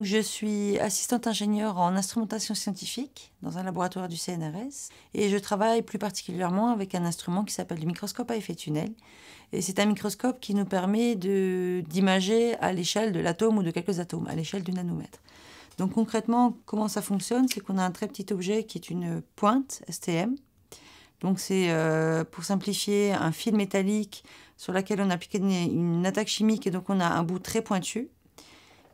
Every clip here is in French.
Je suis assistante ingénieure en instrumentation scientifique dans un laboratoire du CNRS et je travaille plus particulièrement avec un instrument qui s'appelle le microscope à effet tunnel. Et c'est un microscope qui nous permet d'imager à l'échelle de l'atome ou de quelques atomes, à l'échelle du nanomètre. Donc concrètement, comment ça fonctionne C'est qu'on a un très petit objet qui est une pointe STM. Donc c'est, euh, pour simplifier, un fil métallique sur lequel on a appliqué une attaque chimique et donc on a un bout très pointu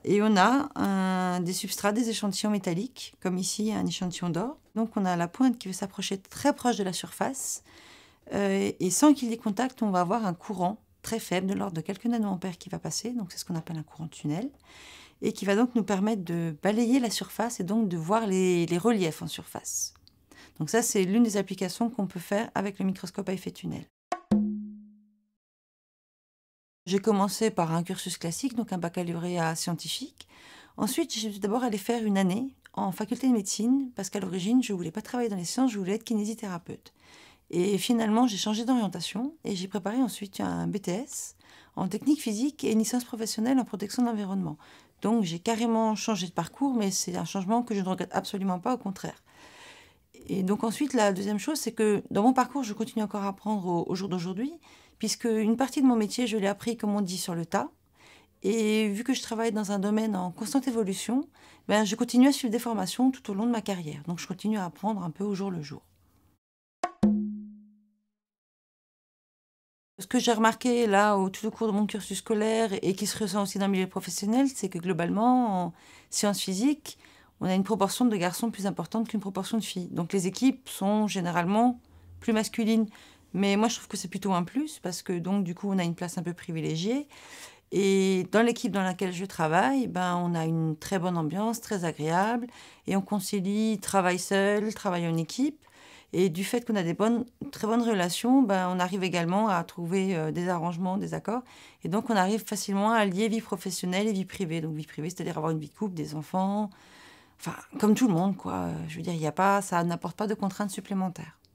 et on a des substrats, des échantillons métalliques, comme ici un échantillon d'or. Donc on a la pointe qui va s'approcher très proche de la surface. Euh, et sans qu'il y ait contact, on va avoir un courant très faible, de l'ordre de quelques nanoampères qui va passer. Donc c'est ce qu'on appelle un courant tunnel. Et qui va donc nous permettre de balayer la surface et donc de voir les reliefs en surface. Donc ça, c'est l'une des applications qu'on peut faire avec le microscope à effet tunnel. J'ai commencé par un cursus classique, donc un baccalauréat scientifique. Ensuite, j'ai d'abord allé faire une année en faculté de médecine, parce qu'à l'origine, je ne voulais pas travailler dans les sciences, je voulais être kinésithérapeute. Et finalement, j'ai changé d'orientation et j'ai préparé ensuite un BTS en technique physique et une licence professionnelle en protection de l'environnement. Donc j'ai carrément changé de parcours, mais c'est un changement que je ne regrette absolument pas, au contraire. Et donc ensuite, la deuxième chose, c'est que dans mon parcours, je continue encore à apprendre au, au jour d'aujourd'hui, puisque une partie de mon métier, je l'ai appris, comme on dit, sur le tas. Et vu que je travaille dans un domaine en constante évolution, ben, je continue à suivre des formations tout au long de ma carrière. Donc je continue à apprendre un peu au jour le jour. Ce que j'ai remarqué là au tout au cours de mon cursus scolaire et qui se ressent aussi dans le milieu professionnel, c'est que globalement, en sciences physiques, on a une proportion de garçons plus importante qu'une proportion de filles. Donc les équipes sont généralement plus masculines. Mais moi, je trouve que c'est plutôt un plus parce que donc, du coup, on a une place un peu privilégiée. Et dans l'équipe dans laquelle je travaille, ben, on a une très bonne ambiance, très agréable. Et on concilie travail seul, travail en équipe. Et du fait qu'on a des bonnes, très bonnes relations, ben, on arrive également à trouver euh, des arrangements, des accords. Et donc, on arrive facilement à lier vie professionnelle et vie privée. Donc, vie privée, c'est-à-dire avoir une vie de couple, des enfants. Enfin, comme tout le monde, quoi. Je veux dire, il a pas, ça n'apporte pas de contraintes supplémentaires.